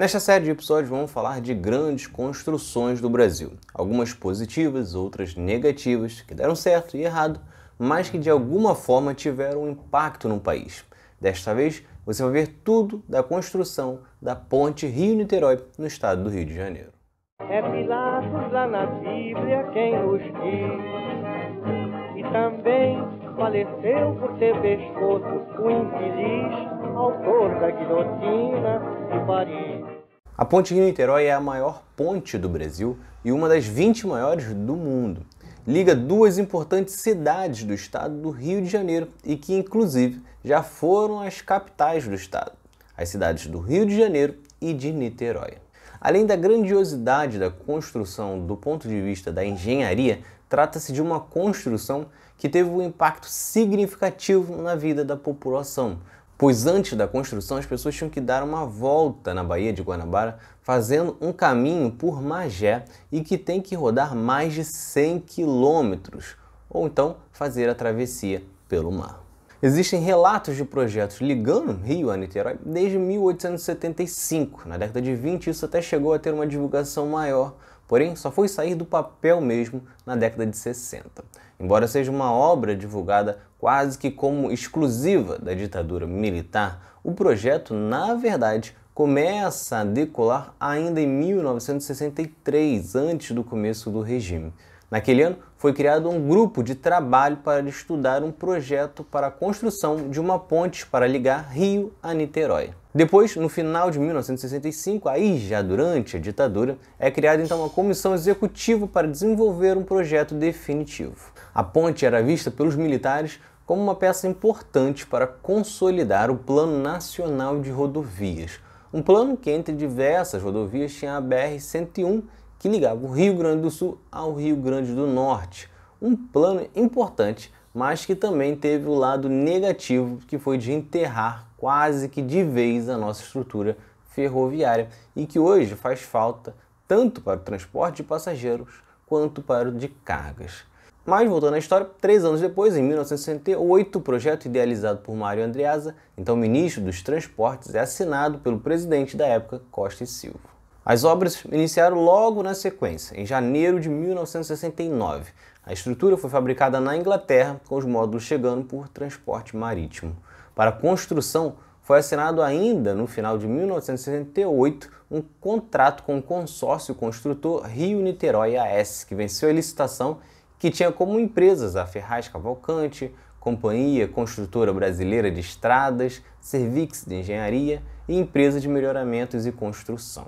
Nesta série de episódios vamos falar de grandes construções do Brasil, algumas positivas, outras negativas, que deram certo e errado, mas que de alguma forma tiveram um impacto no país. Desta vez você vai ver tudo da construção da ponte Rio-Niterói no estado do Rio de Janeiro. É Pilatos lá na Bíblia quem diz E também faleceu por ter pescoço o infeliz Autor da guilhotina de Paris a Ponte Rio-Niterói é a maior ponte do Brasil e uma das 20 maiores do mundo. Liga duas importantes cidades do estado do Rio de Janeiro e que, inclusive, já foram as capitais do estado, as cidades do Rio de Janeiro e de Niterói. Além da grandiosidade da construção do ponto de vista da engenharia, trata-se de uma construção que teve um impacto significativo na vida da população, pois antes da construção as pessoas tinham que dar uma volta na Baía de Guanabara, fazendo um caminho por Magé e que tem que rodar mais de 100 quilômetros, ou então fazer a travessia pelo mar. Existem relatos de projetos ligando Rio a Niterói desde 1875. Na década de 20, isso até chegou a ter uma divulgação maior, porém só foi sair do papel mesmo na década de 60. Embora seja uma obra divulgada quase que como exclusiva da ditadura militar, o projeto, na verdade, começa a decolar ainda em 1963, antes do começo do regime. Naquele ano, foi criado um grupo de trabalho para estudar um projeto para a construção de uma ponte para ligar Rio a Niterói. Depois, no final de 1965, aí já durante a ditadura, é criada então uma comissão executiva para desenvolver um projeto definitivo. A ponte era vista pelos militares como uma peça importante para consolidar o Plano Nacional de Rodovias, um plano que entre diversas rodovias tinha a BR-101 que ligava o Rio Grande do Sul ao Rio Grande do Norte, um plano importante, mas que também teve o lado negativo que foi de enterrar quase que de vez a nossa estrutura ferroviária e que hoje faz falta tanto para o transporte de passageiros quanto para o de cargas. Mas voltando à história, três anos depois, em 1968, o projeto idealizado por Mário Andreasa, então ministro dos Transportes, é assinado pelo presidente da época, Costa e Silva. As obras iniciaram logo na sequência, em janeiro de 1969. A estrutura foi fabricada na Inglaterra, com os módulos chegando por transporte marítimo. Para construção, foi assinado ainda no final de 1968 um contrato com o consórcio construtor Rio Niterói AS, que venceu a licitação, que tinha como empresas a Ferraz Cavalcante, Companhia Construtora Brasileira de Estradas, Servix de Engenharia e Empresa de Melhoramentos e Construção.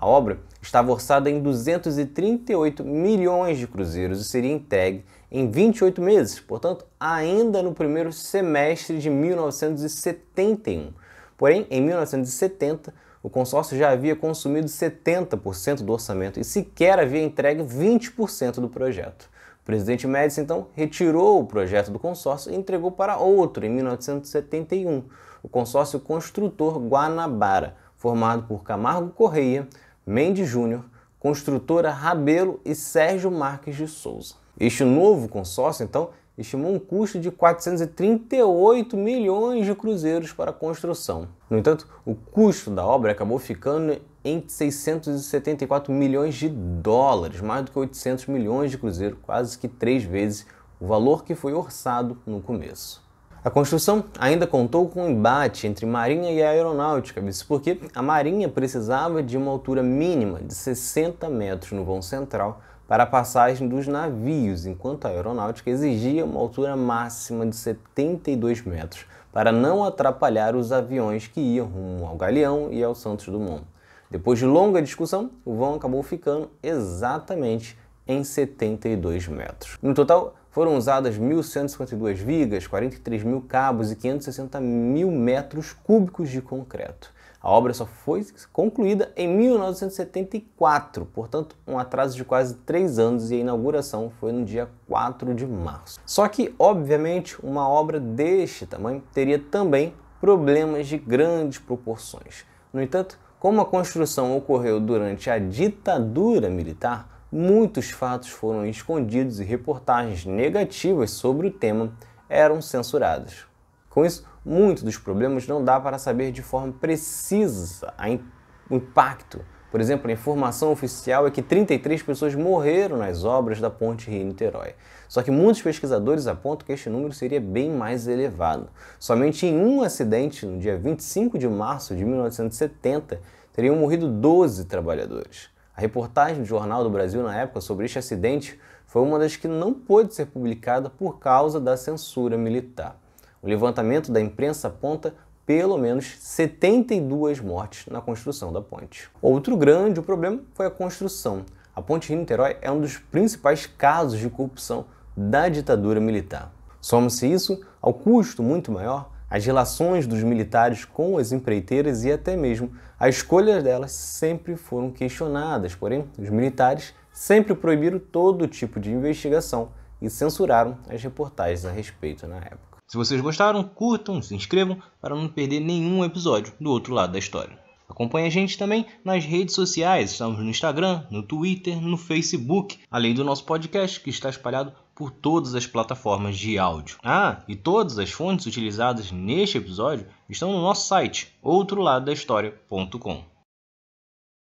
A obra estava orçada em 238 milhões de cruzeiros e seria entregue em 28 meses, portanto, ainda no primeiro semestre de 1971. Porém, em 1970, o consórcio já havia consumido 70% do orçamento e sequer havia entregue 20% do projeto. O presidente Médici, então, retirou o projeto do consórcio e entregou para outro em 1971, o consórcio construtor Guanabara, formado por Camargo Correia, Mendes Júnior, construtora Rabelo e Sérgio Marques de Souza. Este novo consórcio, então, estimou um custo de 438 milhões de cruzeiros para a construção. No entanto, o custo da obra acabou ficando em 674 milhões de dólares, mais do que 800 milhões de cruzeiros, quase que três vezes o valor que foi orçado no começo. A construção ainda contou com um embate entre Marinha e Aeronáutica, isso porque a Marinha precisava de uma altura mínima de 60 metros no vão central para a passagem dos navios, enquanto a aeronáutica exigia uma altura máxima de 72 metros para não atrapalhar os aviões que iam rumo ao Galeão e ao Santos Dumont. Depois de longa discussão, o vão acabou ficando exatamente em 72 metros. No total, foram usadas 1.152 vigas, 43 mil cabos e 560 mil metros cúbicos de concreto. A obra só foi concluída em 1974, portanto, um atraso de quase três anos e a inauguração foi no dia 4 de março. Só que, obviamente, uma obra deste tamanho teria também problemas de grandes proporções. No entanto, como a construção ocorreu durante a ditadura militar, muitos fatos foram escondidos e reportagens negativas sobre o tema eram censuradas. Com isso, muitos dos problemas não dá para saber de forma precisa o impacto. Por exemplo, a informação oficial é que 33 pessoas morreram nas obras da Ponte Rio-Niterói. Só que muitos pesquisadores apontam que este número seria bem mais elevado. Somente em um acidente, no dia 25 de março de 1970, teriam morrido 12 trabalhadores. A reportagem do Jornal do Brasil na época sobre este acidente foi uma das que não pôde ser publicada por causa da censura militar. O levantamento da imprensa aponta pelo menos 72 mortes na construção da ponte. Outro grande problema foi a construção. A ponte Rio-Niterói é um dos principais casos de corrupção da ditadura militar. Soma-se isso ao custo muito maior as relações dos militares com as empreiteiras e até mesmo a escolha delas sempre foram questionadas, porém, os militares sempre proibiram todo tipo de investigação e censuraram as reportagens a respeito na época. Se vocês gostaram, curtam, se inscrevam para não perder nenhum episódio do outro lado da história. Acompanhe a gente também nas redes sociais, estamos no Instagram, no Twitter, no Facebook, além do nosso podcast que está espalhado por todas as plataformas de áudio. Ah, e todas as fontes utilizadas neste episódio estão no nosso site outroladodahistoria.com.